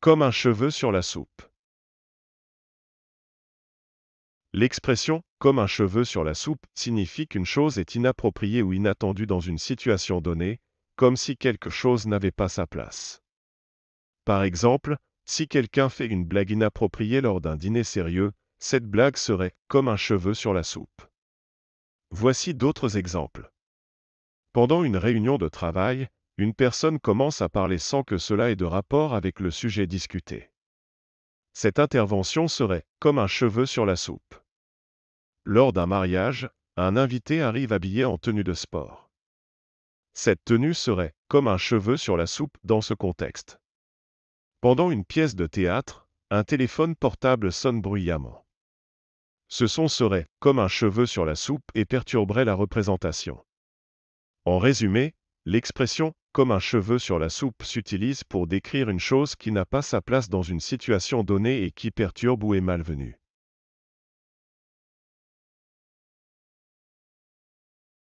comme un cheveu sur la soupe. L'expression comme un cheveu sur la soupe signifie qu'une chose est inappropriée ou inattendue dans une situation donnée, comme si quelque chose n'avait pas sa place. Par exemple, si quelqu'un fait une blague inappropriée lors d'un dîner sérieux, cette blague serait comme un cheveu sur la soupe. Voici d'autres exemples. Pendant une réunion de travail, une personne commence à parler sans que cela ait de rapport avec le sujet discuté. Cette intervention serait comme un cheveu sur la soupe. Lors d'un mariage, un invité arrive habillé en tenue de sport. Cette tenue serait comme un cheveu sur la soupe dans ce contexte. Pendant une pièce de théâtre, un téléphone portable sonne bruyamment. Ce son serait comme un cheveu sur la soupe et perturberait la représentation. En résumé, l'expression comme un cheveu sur la soupe, s'utilise pour décrire une chose qui n'a pas sa place dans une situation donnée et qui perturbe ou est malvenue.